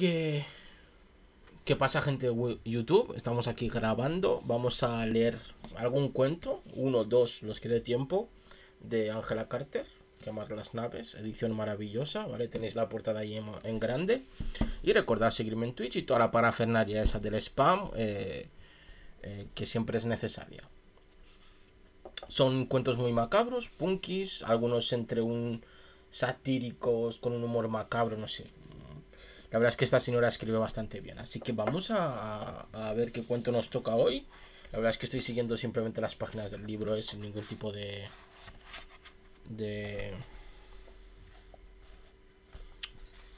¿Qué pasa gente de YouTube? Estamos aquí grabando, vamos a leer algún cuento, uno, dos, los que dé tiempo, de Angela Carter, que las naves, edición maravillosa, ¿vale? Tenéis la portada ahí en, grande. Y recordad seguirme en Twitch y toda la parafernaria esa del spam, eh, eh, que siempre es necesaria. Son cuentos muy macabros, punkies. algunos entre un satíricos con un humor macabro, no sé, la verdad es que esta señora escribe bastante bien. Así que vamos a, ver qué cuento nos toca hoy. La verdad es que estoy siguiendo simplemente las páginas del libro, es ¿eh? sin ningún tipo de. de.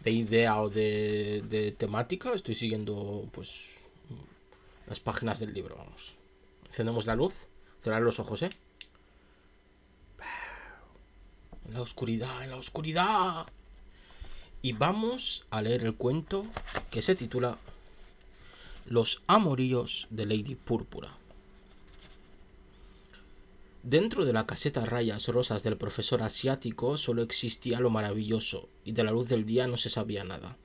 de idea o de, temática. Estoy siguiendo, pues. las páginas del libro, vamos. Encendemos la luz. Cerrar los ojos, ¿eh? En la oscuridad, en la oscuridad. Y vamos a leer el cuento que se titula Los amoríos de Lady Púrpura. Dentro de la caseta rayas rosas del profesor asiático solo existía lo maravilloso, y de la luz del día no se sabía nada.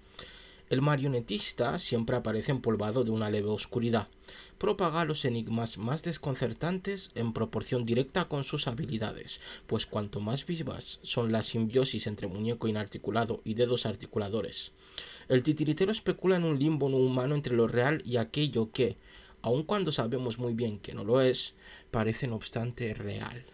El marionetista siempre aparece empolvado de una leve oscuridad. Propaga los enigmas más desconcertantes en proporción directa con sus habilidades, pues cuanto más vivas son las simbiosis entre muñeco inarticulado y dedos articuladores. El titiritero especula en un limbo no humano entre lo real y aquello que, aun cuando sabemos muy bien que no lo es, parece no obstante real.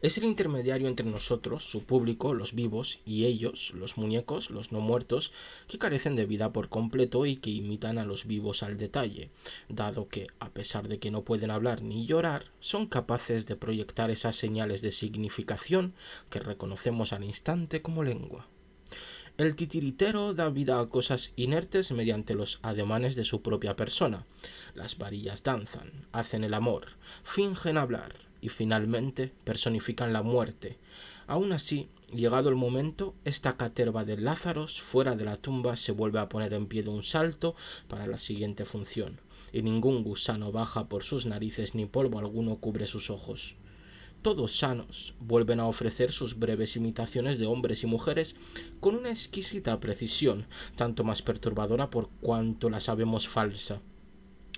Es el intermediario entre nosotros, su público, los vivos, y ellos, los muñecos, los no muertos, que carecen de vida por completo y que imitan a los vivos al detalle, dado que, a pesar de que no pueden hablar ni llorar, son capaces de proyectar esas señales de significación que reconocemos al instante como lengua. El titiritero da vida a cosas inertes mediante los ademanes de su propia persona. Las varillas danzan, hacen el amor, fingen hablar, y finalmente personifican la muerte. Aún así, llegado el momento, esta caterva de Lázaros fuera de la tumba se vuelve a poner en pie de un salto para la siguiente función, y ningún gusano baja por sus narices ni polvo alguno cubre sus ojos. Todos sanos vuelven a ofrecer sus breves imitaciones de hombres y mujeres con una exquisita precisión, tanto más perturbadora por cuanto la sabemos falsa.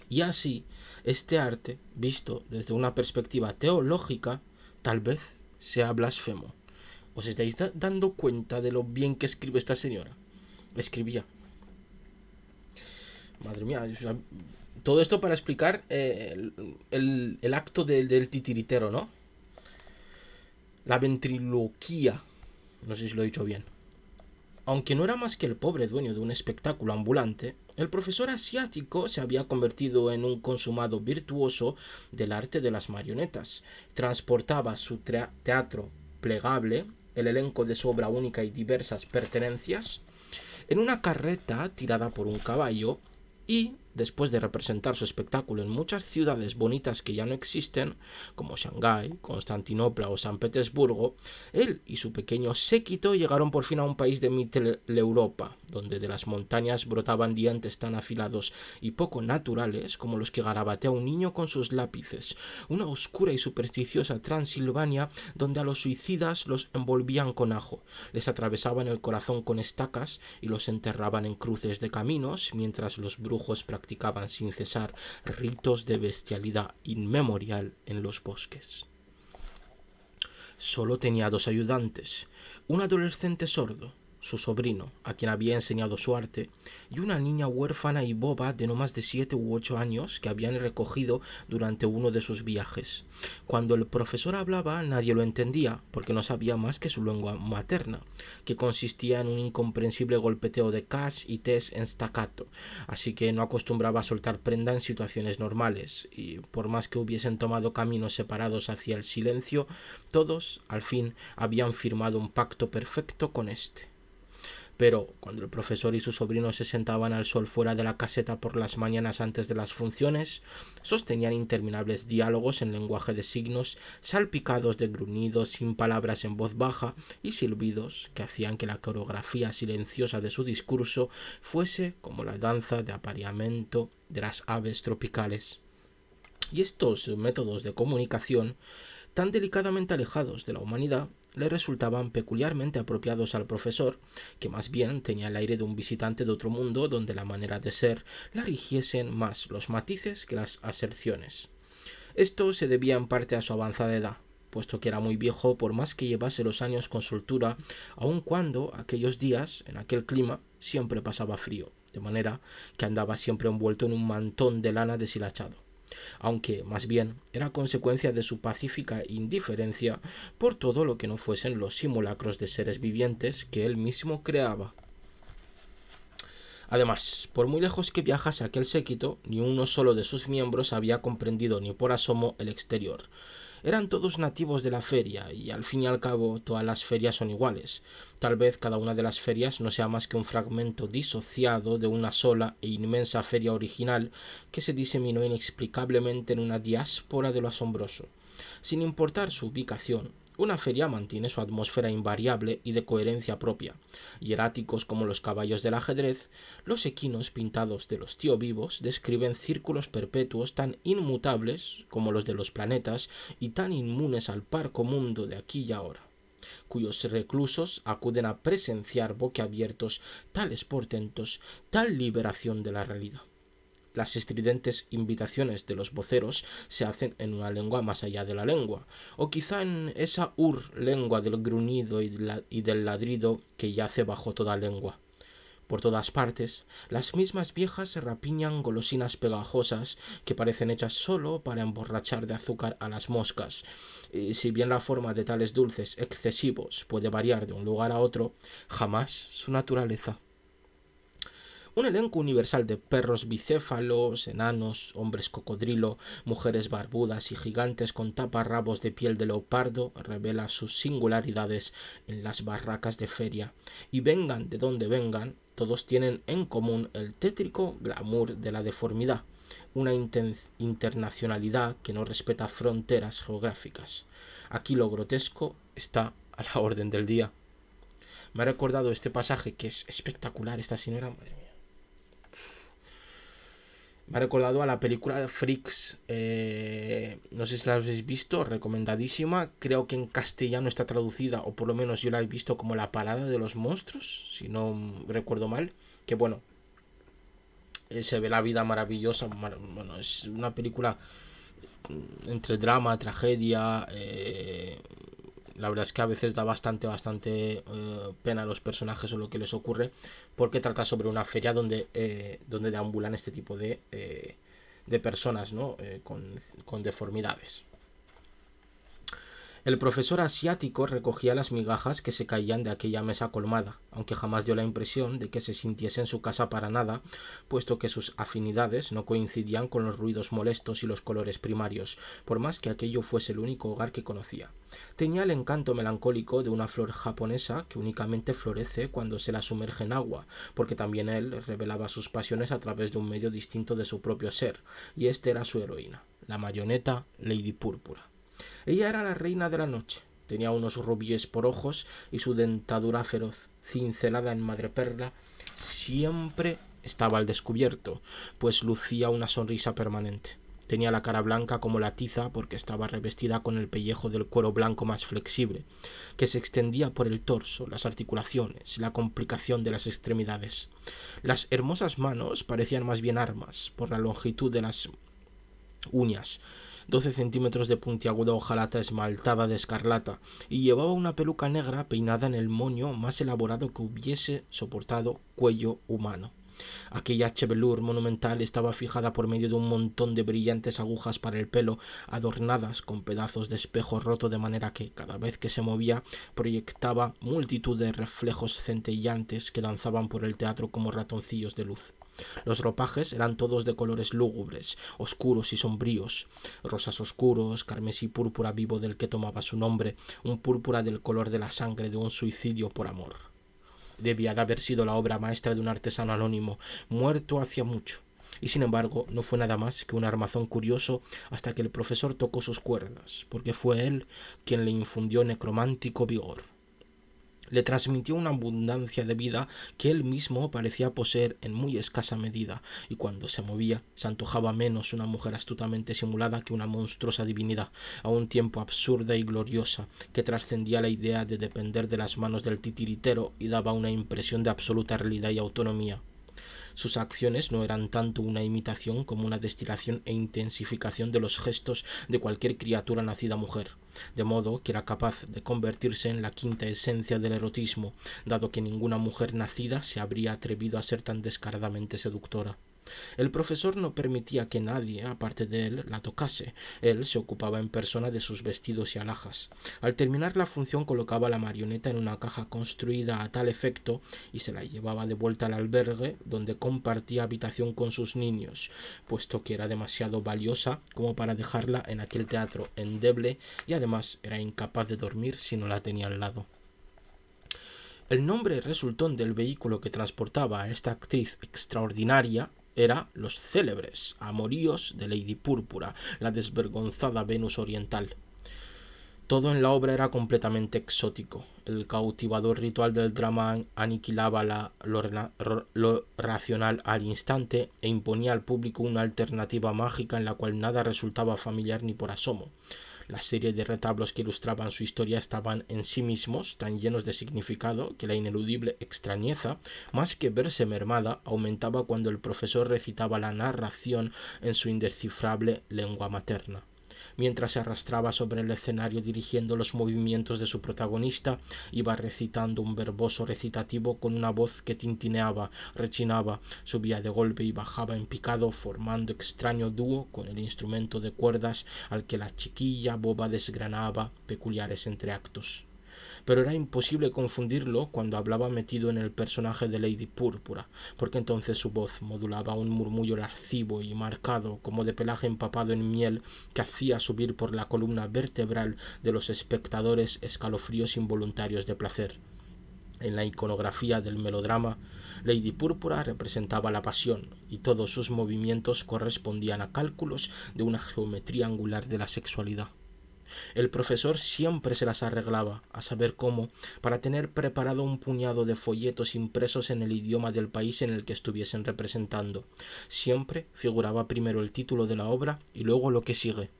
Y así, este arte, visto desde una perspectiva teológica, tal vez sea blasfemo. ¿Os estáis dando cuenta de lo bien que escribe esta señora? Escribía. Madre mía, todo esto para explicar eh, el, acto del titiritero, ¿no? La ventriloquía. No sé si lo he dicho bien. Aunque no era más que el pobre dueño de un espectáculo ambulante, el profesor asiático se había convertido en un consumado virtuoso del arte de las marionetas. Transportaba su teatro plegable, el elenco de su obra única y diversas pertenencias, en una carreta tirada por un caballo y después de representar su espectáculo en muchas ciudades bonitas que ya no existen, como Shanghái, Constantinopla o San Petersburgo, él y su pequeño séquito llegaron por fin a un país de Mitteleuropa, donde de las montañas brotaban dientes tan afilados y poco naturales como los que garabatea un niño con sus lápices, una oscura y supersticiosa Transilvania donde a los suicidas los envolvían con ajo, les atravesaban el corazón con estacas y los enterraban en cruces de caminos, mientras los brujos practicaban sin cesar ritos de bestialidad inmemorial en los bosques. Solo tenía dos ayudantes, un adolescente sordo su sobrino, a quien había enseñado su arte, y una niña huérfana y boba de no más de siete u ocho años que habían recogido durante uno de sus viajes. Cuando el profesor hablaba nadie lo entendía, porque no sabía más que su lengua materna, que consistía en un incomprensible golpeteo de cas y tes en staccato, así que no acostumbraba a soltar prenda en situaciones normales, y por más que hubiesen tomado caminos separados hacia el silencio, todos, al fin, habían firmado un pacto perfecto con éste pero cuando el profesor y su sobrino se sentaban al sol fuera de la caseta por las mañanas antes de las funciones, sostenían interminables diálogos en lenguaje de signos, salpicados de gruñidos sin palabras en voz baja y silbidos que hacían que la coreografía silenciosa de su discurso fuese como la danza de apareamiento de las aves tropicales. Y estos métodos de comunicación, tan delicadamente alejados de la humanidad, le resultaban peculiarmente apropiados al profesor, que más bien tenía el aire de un visitante de otro mundo donde la manera de ser la rigiesen más los matices que las aserciones. Esto se debía en parte a su avanzada edad, puesto que era muy viejo por más que llevase los años con soltura, aun cuando aquellos días, en aquel clima, siempre pasaba frío, de manera que andaba siempre envuelto en un mantón de lana deshilachado aunque más bien era consecuencia de su pacífica indiferencia por todo lo que no fuesen los simulacros de seres vivientes que él mismo creaba. Además, por muy lejos que viajase aquel séquito, ni uno solo de sus miembros había comprendido ni por asomo el exterior, eran todos nativos de la feria, y al fin y al cabo todas las ferias son iguales. Tal vez cada una de las ferias no sea más que un fragmento disociado de una sola e inmensa feria original que se diseminó inexplicablemente en una diáspora de lo asombroso. Sin importar su ubicación, una feria mantiene su atmósfera invariable y de coherencia propia. Hieráticos como los caballos del ajedrez, los equinos pintados de los tío vivos describen círculos perpetuos tan inmutables como los de los planetas y tan inmunes al parco mundo de aquí y ahora cuyos reclusos acuden a presenciar boquiabiertos tales portentos, tal liberación de la realidad. Las estridentes invitaciones de los voceros se hacen en una lengua más allá de la lengua, o quizá en esa ur lengua del gruñido y, del ladrido que yace bajo toda lengua. Por todas partes, las mismas viejas rapiñan golosinas pegajosas que parecen hechas solo para emborrachar de azúcar a las moscas. Y si bien la forma de tales dulces excesivos puede variar de un lugar a otro, jamás su naturaleza. Un elenco universal de perros bicéfalos, enanos, hombres cocodrilo, mujeres barbudas y gigantes con taparrabos de piel de leopardo revela sus singularidades en las barracas de feria. Y vengan de donde vengan, todos tienen en común el tétrico glamour de la deformidad una internacionalidad que no respeta fronteras geográficas. Aquí lo grotesco está a la orden del día. Me ha recordado este pasaje que es espectacular, esta señora. Madre me ha recordado a la película Freaks. Eh, no sé si la habéis visto, recomendadísima. Creo que en castellano está traducida, o por lo menos yo la he visto como La Parada de los Monstruos, si no recuerdo mal. Que bueno, eh, se ve la vida maravillosa. bueno, es una película mm, entre drama, tragedia, eh, la verdad es que a veces da bastante, bastante eh, pena a los personajes o lo que les ocurre, porque trata sobre una feria donde, eh, donde deambulan este tipo de, eh, de personas, con deformidades. El profesor asiático recogía las migajas que se caían de aquella mesa colmada, aunque jamás dio la impresión de que se sintiese en su casa para nada, puesto que sus afinidades no coincidían con los ruidos molestos y los colores primarios, por más que aquello fuese el único hogar que conocía. Tenía el encanto melancólico de una flor japonesa que únicamente florece cuando se la sumerge en agua, porque también él revelaba sus pasiones a través de un medio distinto de su propio ser, y este era su heroína, la mayoneta Lady Púrpura. Ella era la reina de la noche. Tenía unos rubíes por ojos y su dentadura feroz, cincelada en madreperla, siempre estaba al descubierto, pues lucía una sonrisa permanente. Tenía la cara blanca como la tiza porque estaba revestida con el pellejo del cuero blanco más flexible, que se extendía por el torso, las articulaciones, la complicación de las extremidades. Las hermosas manos parecían más bien armas, por la longitud de las uñas, 12 centímetros de puntiaguda hojalata esmaltada de escarlata, y llevaba una peluca negra peinada en el moño más elaborado que hubiese soportado cuello humano. Aquella chevelure monumental estaba fijada por medio de un montón de brillantes agujas para el pelo, adornadas con pedazos de espejo roto de manera que cada vez que se movía proyectaba multitud de reflejos centellantes que danzaban por el teatro como ratoncillos de luz. Los ropajes eran todos de colores lúgubres, oscuros y sombríos, rosas oscuros, carmesí púrpura vivo del que tomaba su nombre, un púrpura del color de la sangre de un suicidio por amor. Debía de haber sido la obra maestra de un artesano anónimo, muerto hacía mucho, y sin embargo no fue nada más que un armazón curioso hasta que el profesor tocó sus cuerdas, porque fue él quien le infundió necromántico vigor le transmitió una abundancia de vida que él mismo parecía poseer en muy escasa medida, y cuando se movía se antojaba menos una mujer astutamente simulada que una monstruosa divinidad, a un tiempo absurda y gloriosa, que trascendía la idea de depender de las manos del titiritero y daba una impresión de absoluta realidad y autonomía. Sus acciones no eran tanto una imitación como una destilación e intensificación de los gestos de cualquier criatura nacida mujer, de modo que era capaz de convertirse en la quinta esencia del erotismo, dado que ninguna mujer nacida se habría atrevido a ser tan descaradamente seductora. El profesor no permitía que nadie, aparte de él, la tocase. Él se ocupaba en persona de sus vestidos y alhajas. Al terminar la función colocaba la marioneta en una caja construida a tal efecto y se la llevaba de vuelta al albergue donde compartía habitación con sus niños, puesto que era demasiado valiosa como para dejarla en aquel teatro endeble y además era incapaz de dormir si no la tenía al lado. El nombre resultón del vehículo que transportaba a esta actriz extraordinaria era los célebres amoríos de Lady Púrpura, la desvergonzada Venus oriental. Todo en la obra era completamente exótico. El cautivador ritual del drama aniquilaba lo, racional al instante e imponía al público una alternativa mágica en la cual nada resultaba familiar ni por asomo. La serie de retablos que ilustraban su historia estaban en sí mismos tan llenos de significado que la ineludible extrañeza, más que verse mermada, aumentaba cuando el profesor recitaba la narración en su indescifrable lengua materna mientras se arrastraba sobre el escenario dirigiendo los movimientos de su protagonista, iba recitando un verboso recitativo con una voz que tintineaba, rechinaba, subía de golpe y bajaba en picado, formando extraño dúo con el instrumento de cuerdas al que la chiquilla boba desgranaba peculiares entreactos pero era imposible confundirlo cuando hablaba metido en el personaje de Lady Púrpura, porque entonces su voz modulaba un murmullo lascivo y marcado, como de pelaje empapado en miel, que hacía subir por la columna vertebral de los espectadores escalofríos involuntarios de placer. En la iconografía del melodrama, Lady Púrpura representaba la pasión y todos sus movimientos correspondían a cálculos de una geometría angular de la sexualidad. El profesor siempre se las arreglaba, a saber cómo, para tener preparado un puñado de folletos impresos en el idioma del país en el que estuviesen representando. Siempre figuraba primero el título de la obra y luego lo que sigue.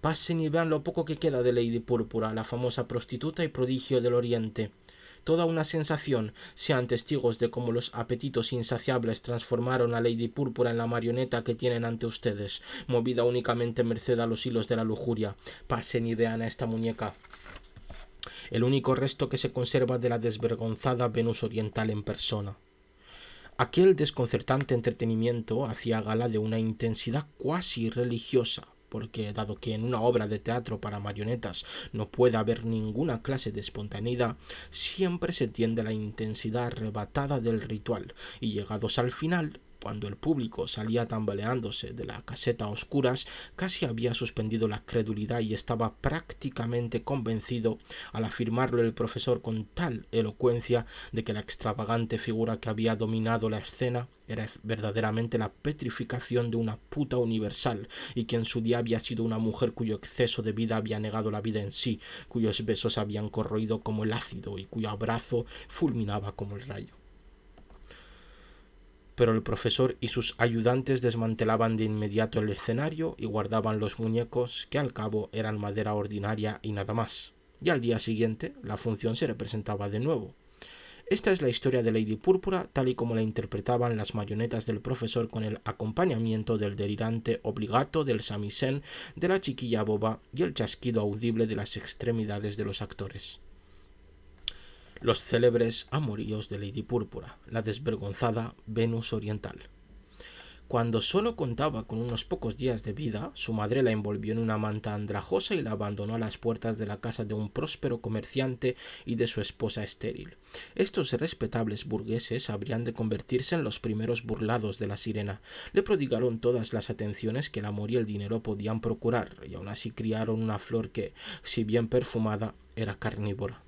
Pasen y vean lo poco que queda de Lady Púrpura, la famosa prostituta y prodigio del Oriente toda una sensación, sean testigos de cómo los apetitos insaciables transformaron a Lady Púrpura en la marioneta que tienen ante ustedes, movida únicamente merced a los hilos de la lujuria. Pasen y vean a esta muñeca el único resto que se conserva de la desvergonzada Venus Oriental en persona. Aquel desconcertante entretenimiento hacía gala de una intensidad cuasi religiosa, porque dado que en una obra de teatro para marionetas no puede haber ninguna clase de espontaneidad, siempre se tiende a la intensidad arrebatada del ritual, y llegados al final, cuando el público salía tambaleándose de la caseta a oscuras, casi había suspendido la credulidad y estaba prácticamente convencido, al afirmarlo el profesor con tal elocuencia, de que la extravagante figura que había dominado la escena era verdaderamente la petrificación de una puta universal, y que en su día había sido una mujer cuyo exceso de vida había negado la vida en sí, cuyos besos habían corroído como el ácido y cuyo abrazo fulminaba como el rayo pero el profesor y sus ayudantes desmantelaban de inmediato el escenario y guardaban los muñecos, que al cabo eran madera ordinaria y nada más. Y al día siguiente la función se representaba de nuevo. Esta es la historia de Lady Púrpura tal y como la interpretaban las mayonetas del profesor con el acompañamiento del delirante obligato del samisen, de la chiquilla boba y el chasquido audible de las extremidades de los actores los célebres amoríos de Lady Púrpura, la desvergonzada Venus Oriental. Cuando solo contaba con unos pocos días de vida, su madre la envolvió en una manta andrajosa y la abandonó a las puertas de la casa de un próspero comerciante y de su esposa estéril. Estos respetables burgueses habrían de convertirse en los primeros burlados de la sirena. Le prodigaron todas las atenciones que el amor y el dinero podían procurar, y aun así criaron una flor que, si bien perfumada, era carnívora.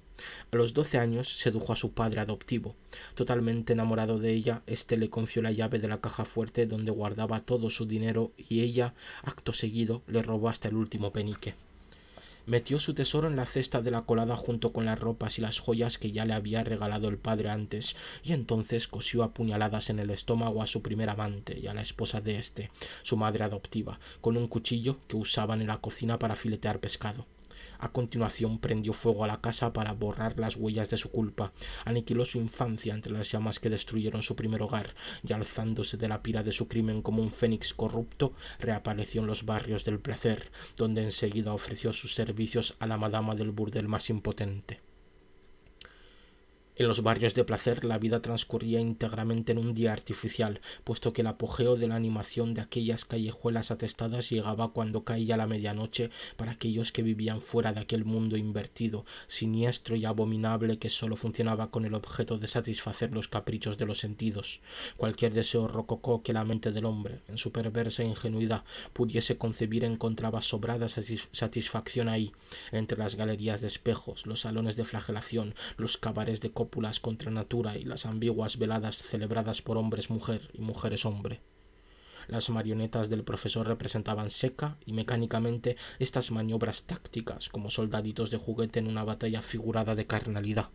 A los doce años sedujo a su padre adoptivo. Totalmente enamorado de ella, este le confió la llave de la caja fuerte donde guardaba todo su dinero y ella, acto seguido, le robó hasta el último penique. Metió su tesoro en la cesta de la colada junto con las ropas y las joyas que ya le había regalado el padre antes, y entonces cosió a puñaladas en el estómago a su primer amante y a la esposa de éste, su madre adoptiva, con un cuchillo que usaban en la cocina para filetear pescado. A continuación prendió fuego a la casa para borrar las huellas de su culpa, aniquiló su infancia entre las llamas que destruyeron su primer hogar, y alzándose de la pira de su crimen como un fénix corrupto, reapareció en los barrios del placer, donde enseguida ofreció sus servicios a la madama del burdel más impotente. En los barrios de placer la vida transcurría íntegramente en un día artificial, puesto que el apogeo de la animación de aquellas callejuelas atestadas llegaba cuando caía la medianoche para aquellos que vivían fuera de aquel mundo invertido, siniestro y abominable que sólo funcionaba con el objeto de satisfacer los caprichos de los sentidos, cualquier deseo rococó que la mente del hombre, en su perversa ingenuidad, pudiese concebir encontraba sobrada satisfacción ahí, entre las galerías de espejos, los salones de flagelación, los cabares de contra natura y las ambiguas veladas celebradas por hombres mujer y mujeres hombre. Las marionetas del profesor representaban seca y mecánicamente estas maniobras tácticas como soldaditos de juguete en una batalla figurada de carnalidad.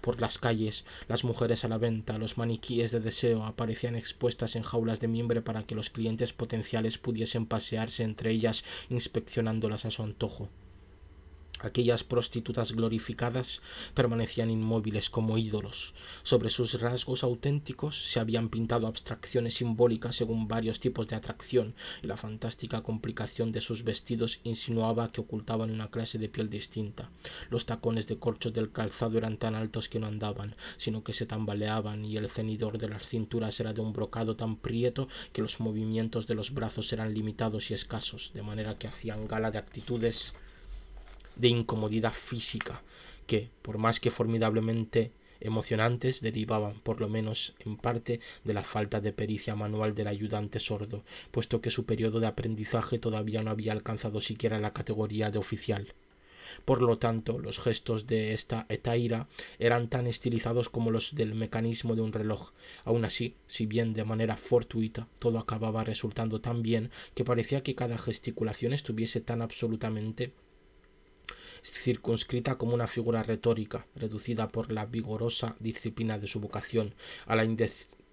Por las calles, las mujeres a la venta, los maniquíes de deseo aparecían expuestas en jaulas de mimbre para que los clientes potenciales pudiesen pasearse entre ellas inspeccionándolas a su antojo. Aquellas prostitutas glorificadas permanecían inmóviles como ídolos. Sobre sus rasgos auténticos se habían pintado abstracciones simbólicas según varios tipos de atracción, y la fantástica complicación de sus vestidos insinuaba que ocultaban una clase de piel distinta. Los tacones de corcho del calzado eran tan altos que no andaban, sino que se tambaleaban, y el cenidor de las cinturas era de un brocado tan prieto que los movimientos de los brazos eran limitados y escasos, de manera que hacían gala de actitudes de incomodidad física, que, por más que formidablemente emocionantes, derivaban, por lo menos en parte, de la falta de pericia manual del ayudante sordo, puesto que su periodo de aprendizaje todavía no había alcanzado siquiera la categoría de oficial. Por lo tanto, los gestos de esta etaira eran tan estilizados como los del mecanismo de un reloj. Aun así, si bien de manera fortuita, todo acababa resultando tan bien que parecía que cada gesticulación estuviese tan absolutamente circunscrita como una figura retórica, reducida por la vigorosa disciplina de su vocación a la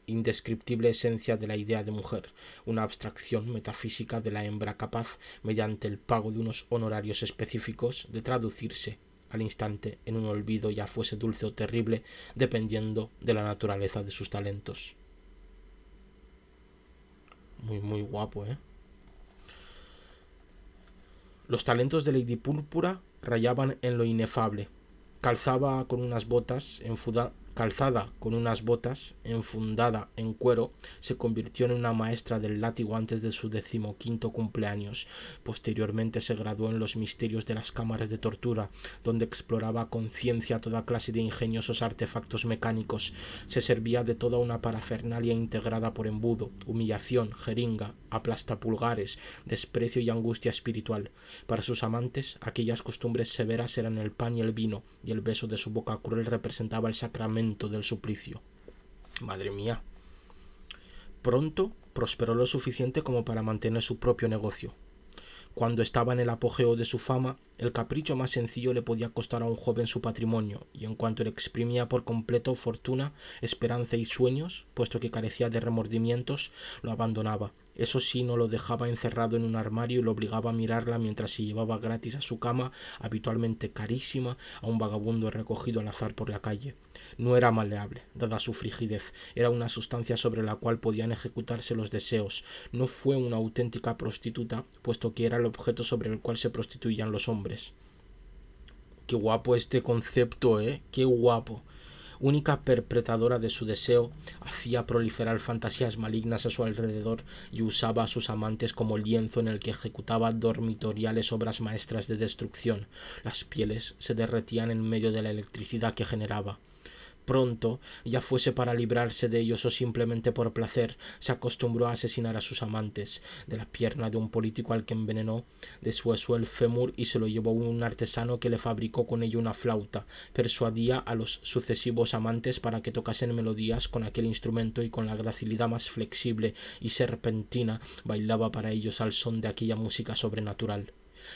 indescriptible esencia de la idea de mujer, una abstracción metafísica de la hembra capaz, mediante el pago de unos honorarios específicos, de traducirse al instante en un olvido ya fuese dulce o terrible, dependiendo de la naturaleza de sus talentos. Muy, muy guapo, ¿eh? Los talentos de Lady Púrpura rayaban en lo inefable. Calzaba con unas botas calzada con unas botas, enfundada en cuero, se convirtió en una maestra del látigo antes de su decimoquinto cumpleaños. Posteriormente se graduó en los misterios de las cámaras de tortura, donde exploraba con ciencia toda clase de ingeniosos artefactos mecánicos. Se servía de toda una parafernalia integrada por embudo, humillación, jeringa, aplastapulgares, desprecio y angustia espiritual. Para sus amantes, aquellas costumbres severas eran el pan y el vino, y el beso de su boca cruel representaba el sacramento del suplicio. Madre mía. Pronto prosperó lo suficiente como para mantener su propio negocio. Cuando estaba en el apogeo de su fama, el capricho más sencillo le podía costar a un joven su patrimonio, y en cuanto le exprimía por completo fortuna, esperanza y sueños, puesto que carecía de remordimientos, lo abandonaba, eso sí, no lo dejaba encerrado en un armario y lo obligaba a mirarla mientras se llevaba gratis a su cama, habitualmente carísima, a un vagabundo recogido al azar por la calle. No era maleable, dada su frigidez, era una sustancia sobre la cual podían ejecutarse los deseos. No fue una auténtica prostituta, puesto que era el objeto sobre el cual se prostituían los hombres. Qué guapo este concepto, ¿eh? Qué guapo única perpetradora de su deseo, hacía proliferar fantasías malignas a su alrededor y usaba a sus amantes como lienzo en el que ejecutaba dormitoriales obras maestras de destrucción. Las pieles se derretían en medio de la electricidad que generaba pronto, ya fuese para librarse de ellos o simplemente por placer, se acostumbró a asesinar a sus amantes, de la pierna de un político al que envenenó, deshuesó el fémur y se lo llevó un artesano que le fabricó con ello una flauta, persuadía a los sucesivos amantes para que tocasen melodías con aquel instrumento y con la gracilidad más flexible y serpentina bailaba para ellos al son de aquella música sobrenatural.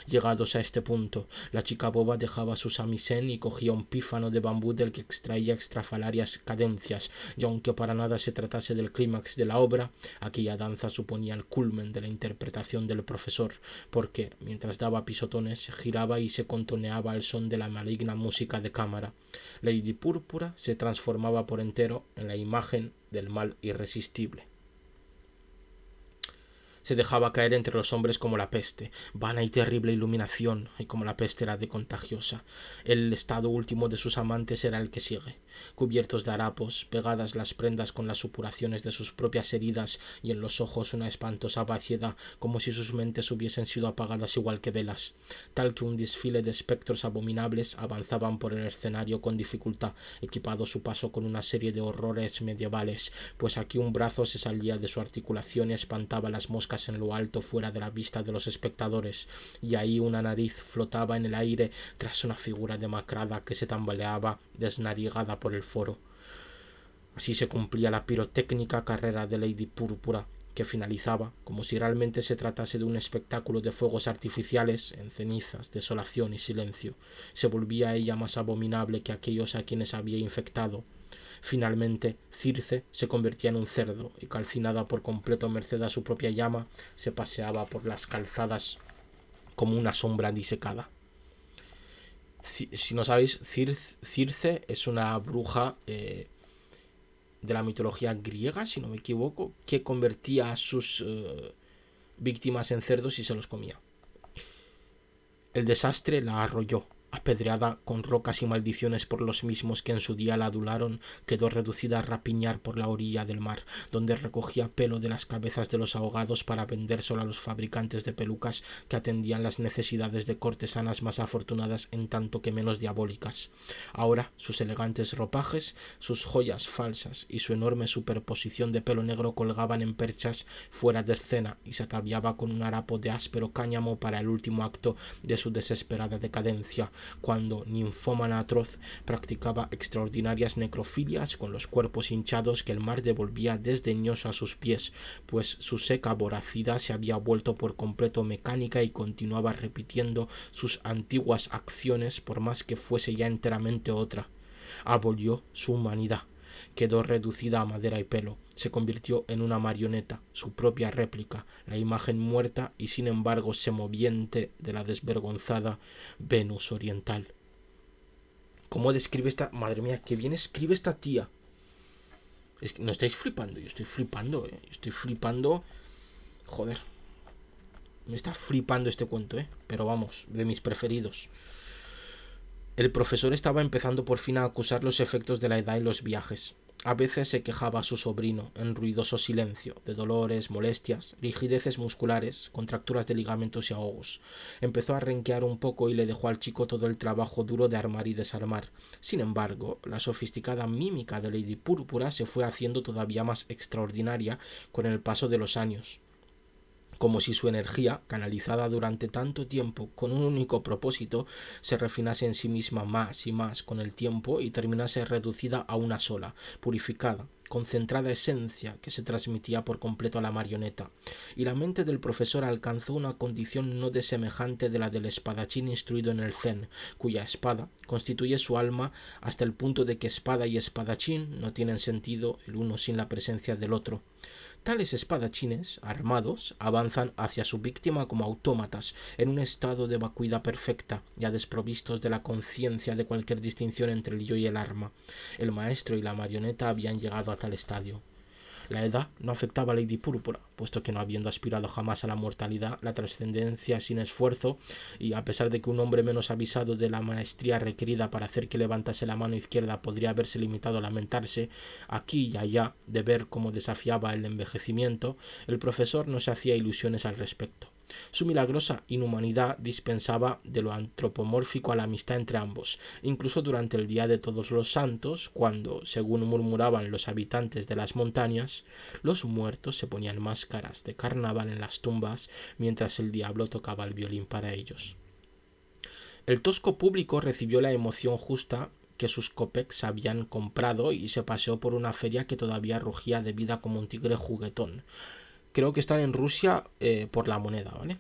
Llegados a este punto, la chica boba dejaba su samisen y cogía un pífano de bambú del que extraía extrafalarias cadencias, y aunque para nada se tratase del clímax de la obra, aquella danza suponía el culmen de la interpretación del profesor, porque, mientras daba pisotones, giraba y se contoneaba el son de la maligna música de cámara. Lady Púrpura se transformaba por entero en la imagen del mal irresistible se dejaba caer entre los hombres como la peste, vana y terrible iluminación, y como la peste era de contagiosa, el estado último de sus amantes era el que sigue cubiertos de harapos, pegadas las prendas con las supuraciones de sus propias heridas y en los ojos una espantosa vaciedad, como si sus mentes hubiesen sido apagadas igual que velas, tal que un desfile de espectros abominables avanzaban por el escenario con dificultad, equipado su paso con una serie de horrores medievales, pues aquí un brazo se salía de su articulación y espantaba las moscas en lo alto fuera de la vista de los espectadores, y ahí una nariz flotaba en el aire tras una figura demacrada que se tambaleaba desnarigada por el foro. Así se cumplía la pirotécnica carrera de Lady Púrpura, que finalizaba, como si realmente se tratase de un espectáculo de fuegos artificiales, en cenizas, desolación y silencio. Se volvía ella más abominable que aquellos a quienes había infectado. Finalmente, Circe se convertía en un cerdo y, calcinada por completo merced a su propia llama, se paseaba por las calzadas como una sombra disecada. Si, no sabéis, Circe es una bruja eh, de la mitología griega, si no me equivoco, que convertía a sus eh, víctimas en cerdos y se los comía. El desastre la arrolló apedreada con rocas y maldiciones por los mismos que en su día la adularon, quedó reducida a rapiñar por la orilla del mar, donde recogía pelo de las cabezas de los ahogados para vendérselo a los fabricantes de pelucas que atendían las necesidades de cortesanas más afortunadas en tanto que menos diabólicas. Ahora sus elegantes ropajes, sus joyas falsas y su enorme superposición de pelo negro colgaban en perchas fuera de escena y se ataviaba con un harapo de áspero cáñamo para el último acto de su desesperada decadencia, cuando, ninfómana atroz, practicaba extraordinarias necrofilias con los cuerpos hinchados que el mar devolvía desdeñoso a sus pies, pues su seca voracidad se había vuelto por completo mecánica y continuaba repitiendo sus antiguas acciones por más que fuese ya enteramente otra abolió su humanidad, quedó reducida a madera y pelo, se convirtió en una marioneta, su propia réplica, la imagen muerta y sin embargo semoviente de la desvergonzada Venus oriental. ¿Cómo describe esta... Madre mía, qué bien escribe esta tía. Es no estáis flipando, yo estoy flipando, eh. estoy flipando... Joder. Me está flipando este cuento, ¿eh? Pero vamos, de mis preferidos. El profesor estaba empezando por fin a acusar los efectos de la edad y los viajes. A veces se quejaba a su sobrino, en ruidoso silencio, de dolores, molestias, rigideces musculares, contracturas de ligamentos y ahogos. Empezó a renquear un poco y le dejó al chico todo el trabajo duro de armar y desarmar. Sin embargo, la sofisticada mímica de Lady Púrpura se fue haciendo todavía más extraordinaria con el paso de los años como si su energía, canalizada durante tanto tiempo con un único propósito, se refinase en sí misma más y más con el tiempo y terminase reducida a una sola, purificada, concentrada esencia que se transmitía por completo a la marioneta, y la mente del profesor alcanzó una condición no desemejante de la del espadachín instruido en el Zen, cuya espada constituye su alma hasta el punto de que espada y espadachín no tienen sentido el uno sin la presencia del otro. Tales espadachines, armados, avanzan hacia su víctima como autómatas, en un estado de vacuidad perfecta, ya desprovistos de la conciencia de cualquier distinción entre el yo y el arma. El maestro y la marioneta habían llegado a tal estadio. La edad no afectaba a Lady Púrpura, puesto que no habiendo aspirado jamás a la mortalidad, la trascendencia sin esfuerzo, y a pesar de que un hombre menos avisado de la maestría requerida para hacer que levantase la mano izquierda podría haberse limitado a lamentarse, aquí y allá, de ver cómo desafiaba el envejecimiento, el profesor no se hacía ilusiones al respecto. Su milagrosa inhumanidad dispensaba de lo antropomórfico a la amistad entre ambos, incluso durante el Día de Todos los Santos, cuando, según murmuraban los habitantes de las montañas, los muertos se ponían máscaras de carnaval en las tumbas mientras el diablo tocaba el violín para ellos. El tosco público recibió la emoción justa que sus copex habían comprado y se paseó por una feria que todavía rugía de vida como un tigre juguetón creo que están en Rusia eh, por la moneda, ¿vale?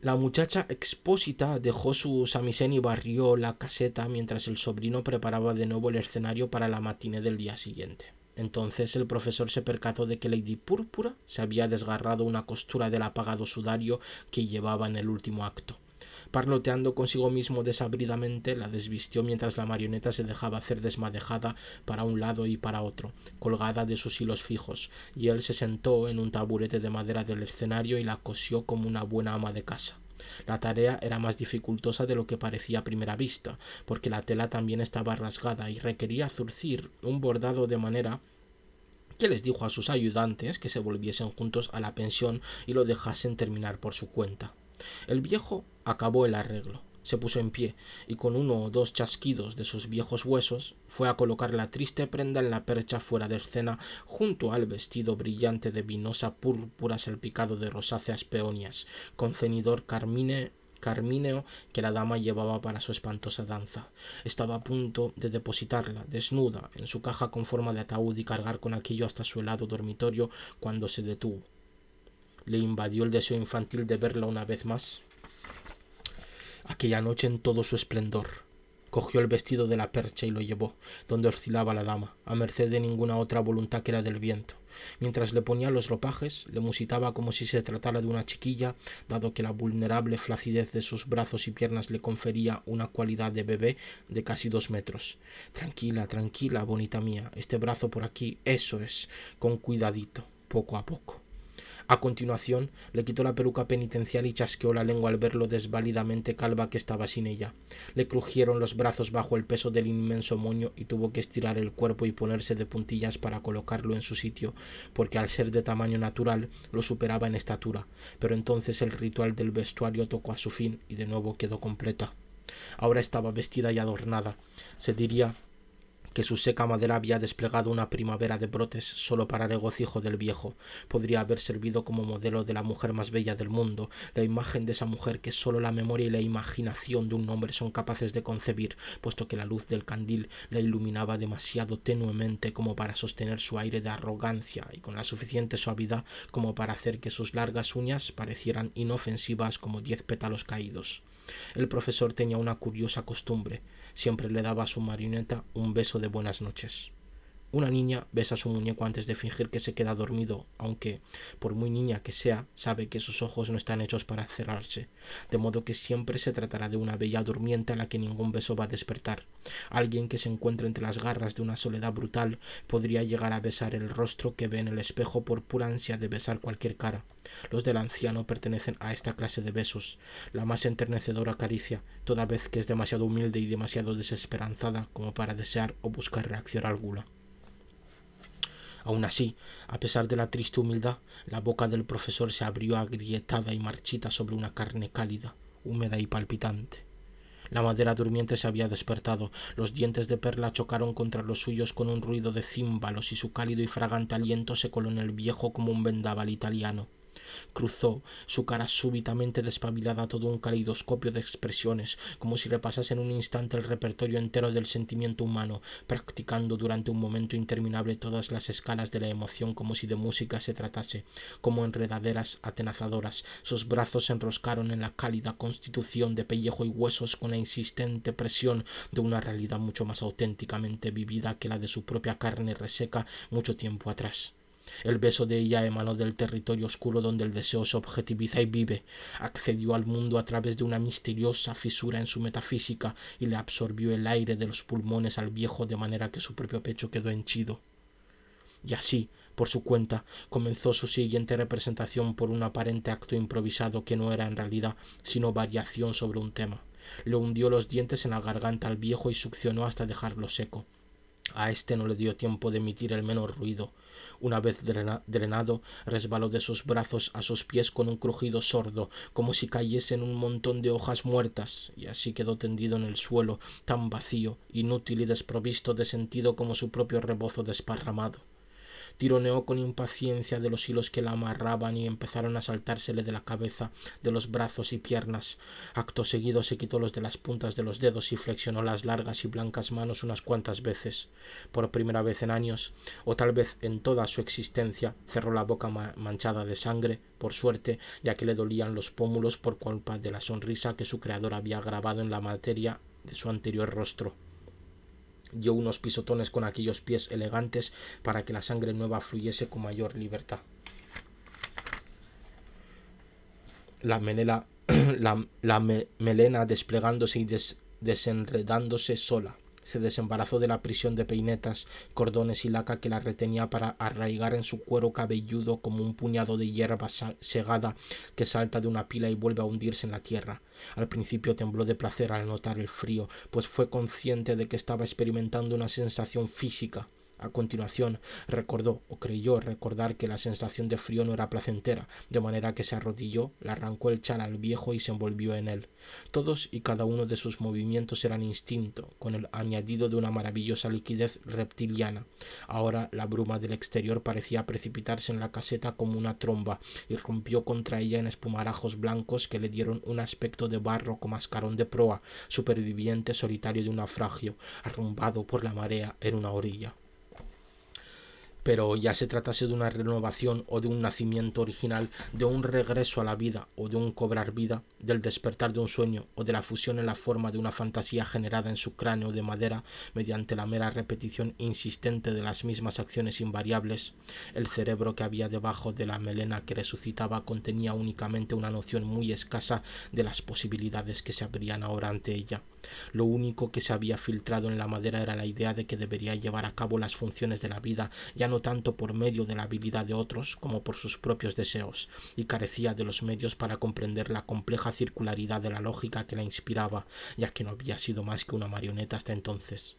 La muchacha expósita dejó su samisen y barrió la caseta mientras el sobrino preparaba de nuevo el escenario para la matiné del día siguiente. Entonces el profesor se percató de que Lady Púrpura se había desgarrado una costura del apagado sudario que llevaba en el último acto. Parloteando consigo mismo desabridamente, la desvistió mientras la marioneta se dejaba hacer desmadejada para un lado y para otro, colgada de sus hilos fijos, y él se sentó en un taburete de madera del escenario y la cosió como una buena ama de casa. La tarea era más dificultosa de lo que parecía a primera vista, porque la tela también estaba rasgada y requería zurcir un bordado de manera que les dijo a sus ayudantes que se volviesen juntos a la pensión y lo dejasen terminar por su cuenta. El viejo acabó el arreglo, se puso en pie, y con uno o dos chasquidos de sus viejos huesos fue a colocar la triste prenda en la percha fuera de escena junto al vestido brillante de vinosa púrpura salpicado de rosáceas peonias, con cenidor carmine carmíneo que la dama llevaba para su espantosa danza. Estaba a punto de depositarla, desnuda, en su caja con forma de ataúd y cargar con aquello hasta su helado dormitorio cuando se detuvo le invadió el deseo infantil de verla una vez más. Aquella noche en todo su esplendor, cogió el vestido de la percha y lo llevó, donde oscilaba la dama, a merced de ninguna otra voluntad que la del viento. Mientras le ponía los ropajes, le musitaba como si se tratara de una chiquilla, dado que la vulnerable flacidez de sus brazos y piernas le confería una cualidad de bebé de casi dos metros. Tranquila, tranquila, bonita mía, este brazo por aquí, eso es, con cuidadito, poco a poco. A continuación, le quitó la peluca penitencial y chasqueó la lengua al verlo desvalidamente calva que estaba sin ella. Le crujieron los brazos bajo el peso del inmenso moño y tuvo que estirar el cuerpo y ponerse de puntillas para colocarlo en su sitio, porque al ser de tamaño natural lo superaba en estatura. Pero entonces el ritual del vestuario tocó a su fin y de nuevo quedó completa. Ahora estaba vestida y adornada. Se diría que su seca madera había desplegado una primavera de brotes solo para regocijo del viejo, podría haber servido como modelo de la mujer más bella del mundo, la imagen de esa mujer que solo la memoria y la imaginación de un hombre son capaces de concebir, puesto que la luz del candil la iluminaba demasiado tenuemente como para sostener su aire de arrogancia y con la suficiente suavidad como para hacer que sus largas uñas parecieran inofensivas como diez pétalos caídos. El profesor tenía una curiosa costumbre, siempre le daba a su marioneta un beso de buenas noches. Una niña besa a su muñeco antes de fingir que se queda dormido, aunque, por muy niña que sea, sabe que sus ojos no están hechos para cerrarse, de modo que siempre se tratará de una bella durmiente a la que ningún beso va a despertar. Alguien que se encuentre entre las garras de una soledad brutal podría llegar a besar el rostro que ve en el espejo por pura ansia de besar cualquier cara. Los del anciano pertenecen a esta clase de besos, la más enternecedora caricia, toda vez que es demasiado humilde y demasiado desesperanzada como para desear o buscar reacción alguna. Aun así, a pesar de la triste humildad, la boca del profesor se abrió agrietada y marchita sobre una carne cálida, húmeda y palpitante. La madera durmiente se había despertado, los dientes de perla chocaron contra los suyos con un ruido de címbalos y su cálido y fragante aliento se coló en el viejo como un vendaval italiano. Cruzó su cara súbitamente despabilada todo un caleidoscopio de expresiones, como si repasase en un instante el repertorio entero del sentimiento humano, practicando durante un momento interminable todas las escalas de la emoción como si de música se tratase, como enredaderas atenazadoras. Sus brazos se enroscaron en la cálida constitución de pellejo y huesos con la insistente presión de una realidad mucho más auténticamente vivida que la de su propia carne reseca mucho tiempo atrás. El beso de ella emanó del territorio oscuro donde el deseo se objetiviza y vive, accedió al mundo a través de una misteriosa fisura en su metafísica y le absorbió el aire de los pulmones al viejo de manera que su propio pecho quedó henchido. Y así, por su cuenta, comenzó su siguiente representación por un aparente acto improvisado que no era en realidad sino variación sobre un tema. Le hundió los dientes en la garganta al viejo y succionó hasta dejarlo seco. A este no le dio tiempo de emitir el menor ruido. Una vez drenado, resbaló de sus brazos a sus pies con un crujido sordo, como si cayese en un montón de hojas muertas, y así quedó tendido en el suelo, tan vacío, inútil y desprovisto de sentido como su propio rebozo desparramado tironeó con impaciencia de los hilos que la amarraban y empezaron a saltársele de la cabeza, de los brazos y piernas. Acto seguido se quitó los de las puntas de los dedos y flexionó las largas y blancas manos unas cuantas veces. Por primera vez en años, o tal vez en toda su existencia, cerró la boca manchada de sangre, por suerte, ya que le dolían los pómulos por culpa de la sonrisa que su creador había grabado en la materia de su anterior rostro dio unos pisotones con aquellos pies elegantes para que la sangre nueva fluyese con mayor libertad. La, menela, la, melena desplegándose y desenredándose sola se desembarazó de la prisión de peinetas, cordones y laca que la retenía para arraigar en su cuero cabelludo como un puñado de hierba segada que salta de una pila y vuelve a hundirse en la tierra. Al principio tembló de placer al notar el frío, pues fue consciente de que estaba experimentando una sensación física a continuación recordó o creyó recordar que la sensación de frío no era placentera, de manera que se arrodilló, le arrancó el chal al viejo y se envolvió en él. Todos y cada uno de sus movimientos eran instinto, con el añadido de una maravillosa liquidez reptiliana. Ahora la bruma del exterior parecía precipitarse en la caseta como una tromba y rompió contra ella en espumarajos blancos que le dieron un aspecto de barro con mascarón de proa, superviviente solitario de un naufragio, arrumbado por la marea en una orilla pero ya se tratase de una renovación o de un nacimiento original, de un regreso a la vida o de un cobrar vida, del despertar de un sueño o de la fusión en la forma de una fantasía generada en su cráneo de madera mediante la mera repetición insistente de las mismas acciones invariables, el cerebro que había debajo de la melena que resucitaba contenía únicamente una noción muy escasa de las posibilidades que se abrían ahora ante ella lo único que se había filtrado en la madera era la idea de que debería llevar a cabo las funciones de la vida, ya no tanto por medio de la habilidad de otros como por sus propios deseos, y carecía de los medios para comprender la compleja circularidad de la lógica que la inspiraba, ya que no había sido más que una marioneta hasta entonces.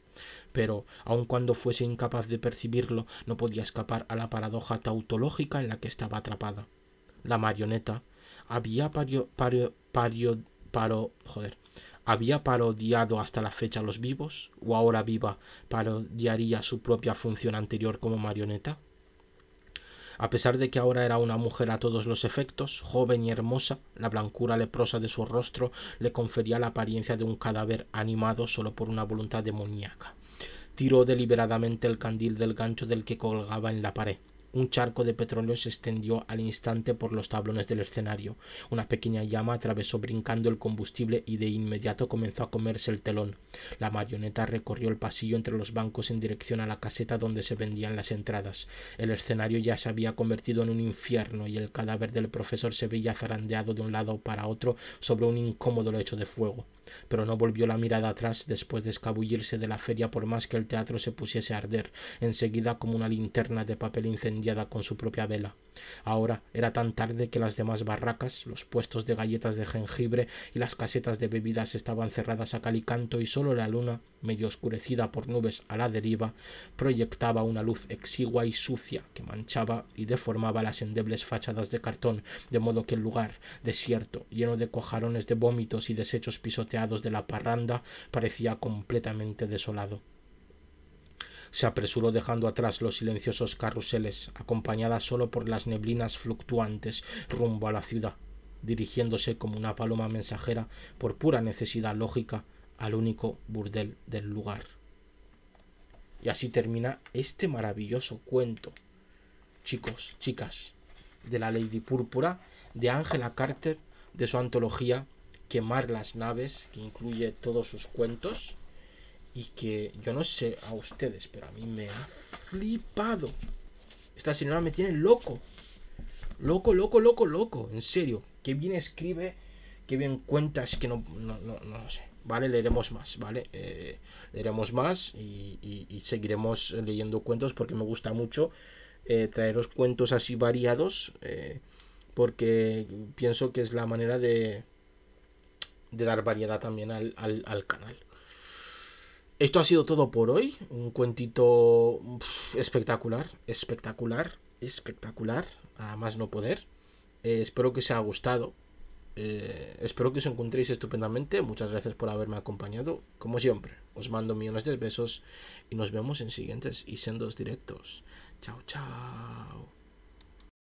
Pero, aun cuando fuese incapaz de percibirlo, no podía escapar a la paradoja tautológica en la que estaba atrapada. La marioneta había pario, pario, pario, paro, joder, ¿Había parodiado hasta la fecha a los vivos? ¿O ahora viva parodiaría su propia función anterior como marioneta? A pesar de que ahora era una mujer a todos los efectos, joven y hermosa, la blancura leprosa de su rostro le confería la apariencia de un cadáver animado solo por una voluntad demoníaca. Tiró deliberadamente el candil del gancho del que colgaba en la pared. Un charco de petróleo se extendió al instante por los tablones del escenario. Una pequeña llama atravesó brincando el combustible y de inmediato comenzó a comerse el telón. La marioneta recorrió el pasillo entre los bancos en dirección a la caseta donde se vendían las entradas. El escenario ya se había convertido en un infierno y el cadáver del profesor se veía zarandeado de un lado para otro sobre un incómodo lecho de fuego pero no volvió la mirada atrás después de escabullirse de la feria por más que el teatro se pusiese a arder enseguida como una linterna de papel incendiada con su propia vela Ahora era tan tarde que las demás barracas, los puestos de galletas de jengibre y las casetas de bebidas estaban cerradas a cal y canto y solo la luna, medio oscurecida por nubes a la deriva, proyectaba una luz exigua y sucia que manchaba y deformaba las endebles fachadas de cartón, de modo que el lugar, desierto, lleno de cojarones de vómitos y desechos pisoteados de la parranda, parecía completamente desolado se apresuró dejando atrás los silenciosos carruseles, acompañada solo por las neblinas fluctuantes, rumbo a la ciudad, dirigiéndose como una paloma mensajera, por pura necesidad lógica, al único burdel del lugar. Y así termina este maravilloso cuento, chicos, chicas, de la Lady Púrpura, de Angela Carter, de su antología Quemar las naves, que incluye todos sus cuentos y que yo no sé a ustedes, pero a mí me ha flipado. Esta señora me tiene loco. Loco, loco, loco, loco. En serio. Qué bien escribe. Qué bien cuenta. Es que no, no, no, sé. Vale, leeremos más, ¿vale? Eh, leeremos más y, seguiremos leyendo cuentos porque me gusta mucho eh, traeros cuentos así variados. Eh, porque pienso que es la manera de, de dar variedad también al, al, al canal. Esto ha sido todo por hoy. Un cuentito espectacular, espectacular, espectacular. A más no poder. Eh, espero que os haya gustado. Eh, espero que os encontréis estupendamente. Muchas gracias por haberme acompañado. Como siempre, os mando millones de besos y nos vemos en siguientes y sendos directos. Chao, chao.